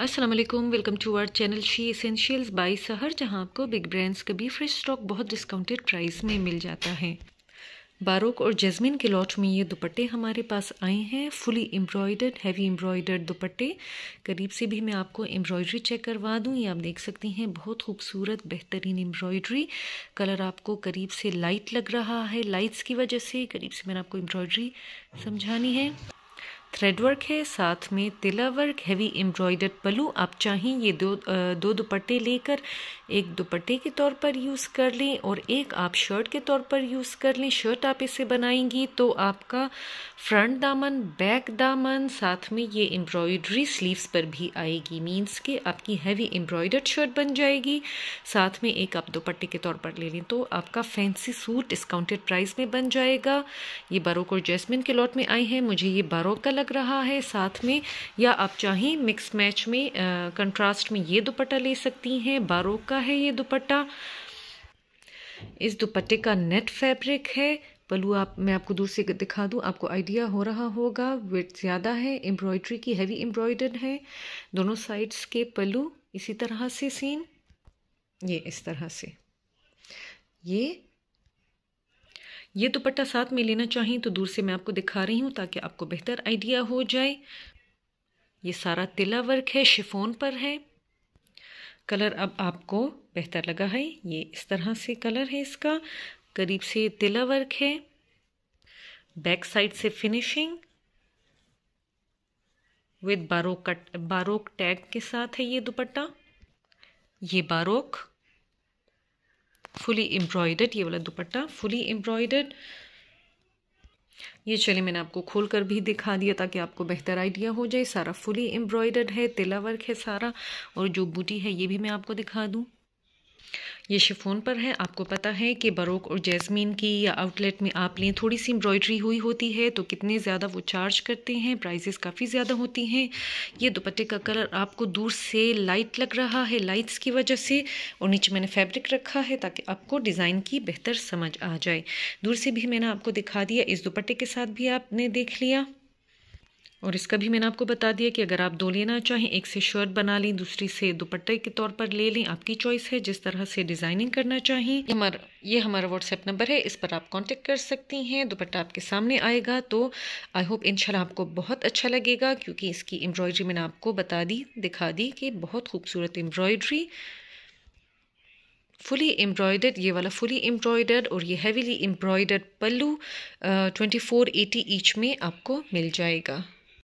Aslam welcome to our channel She Essentials by Sahar जहां आपको big brands का भी फ्रेश स्टॉक बहुत डिस्काउंटेड प्राइस में मिल जाता है बारोक और जैस्मिन के लॉट में ये दुपट्टे हमारे पास आए हैं फुली एम्ब्रॉयडर्ड हैवी एम्ब्रॉयडर्ड दुपट्टे करीब से भी मैं आपको एम्ब्रॉयडरी चेक करवा दूँ ये आप देख सकती हैं बहुत खूबसूरत बेहतरीन एम्ब्रॉयडरी कलर आपको करीब से लाइट लग रहा है लाइट्स की वजह से करीब से मैंने आपको एम्ब्रॉयडरी समझानी है थ्रेड वर्क है साथ में तिला वर्क हैवी एम्ब्रॉयडर्ड पलू आप चाहें ये दो दो दुपट्टे लेकर एक दुपट्टे के तौर पर यूज़ कर लें और एक आप शर्ट के तौर पर यूज़ कर लें शर्ट आप इसे बनाएंगी तो आपका फ्रंट दामन बैक दामन साथ में ये एम्ब्रॉयडरी स्लीव्स पर भी आएगी मीन्स के आपकी हैवी एम्ब्रॉयडर्ड शर्ट बन जाएगी साथ में एक आप दुपट्टे के तौर पर ले लें तो आपका फैंसी सूट डिस्काउंटेड प्राइस में बन जाएगा ये बारोक और जैसमिन के लॉट में आए हैं मुझे ये बारोक का लग रहा है साथ में या आप चाहें मिक्स मैच में कंट्रास्ट में ये दुपट्टा ले सकती हैं बारोक का है ये दुपट्टा इस दुपट्टे का नेट फैब्रिक है पलू आप मैं आपको दूर से दिखा दूं आपको आइडिया हो रहा होगा वेट ज़्यादा है एम्ब्रॉयड्री की हैवी एम्ब्रॉयडर है दोनों साइड्स के पलू इसी तरह से सीन ये इस तरह से ये ये दुपट्टा साथ में लेना चाहें तो दूर से मैं आपको दिखा रही हूँ ताकि आपको बेहतर आइडिया हो जाए ये सारा तिला वर्क है शिफोन पर है कलर अब आपको बेहतर लगा है ये इस तरह से कलर है इसका करीब से तिला वर्क है बैक साइड से finishing with baroque cut baroque tag के साथ है ये दुपट्टा ये बारोक फुली एम्ब्रॉयडर्ड ये वाला दुपट्टा फुली एम्ब्रॉयडर्ड ये चलिए मैंने आपको खोल कर भी दिखा दिया ताकि आपको बेहतर आइडिया हो जाए सारा फुली एम्ब्रॉयडर्ड है तिला वर्क है सारा और जो बूटी है ये भी मैं आपको दिखा दूँ ये शिफोन पर है आपको पता है कि बरोक और जैस्मीन की या आउटलेट में आप लें थोड़ी सी एम्ब्रॉयडरी हुई होती है तो कितने ज़्यादा वो चार्ज करते हैं प्राइजेस काफ़ी ज़्यादा होती हैं ये दुपट्टे का कलर आपको दूर से लाइट लग रहा है लाइट्स की वजह से और नीचे मैंने फैब्रिक रखा है ताकि आपको डिज़ाइन की बेहतर समझ आ जाए दूर से भी मैंने आपको दिखा दिया इस दुपट्टे के साथ भी आपने देख लिया और इसका भी मैंने आपको बता दिया कि अगर आप दो लेना चाहें एक से शर्ट बना लें दूसरी से दुपट्टे के तौर पर ले लें आपकी चॉइस है जिस तरह से डिज़ाइनिंग करना चाहें हमारा ये हमारा व्हाट्सएप नंबर है इस पर आप कांटेक्ट कर सकती हैं दुपट्टा आपके सामने आएगा तो आई होप इंशाल्लाह आपको बहुत अच्छा लगेगा क्योंकि इसकी एम्ब्रॉयडरी मैंने आपको बता दी दिखा दी कि बहुत खूबसूरत एम्ब्रॉयड्री फुली एम्ब्रॉयडर्ड ये वाला फुली एम्ब्रॉयडर्ड और ये heavily embroidered pallu twenty four eighty each में आपको मिल जाएगा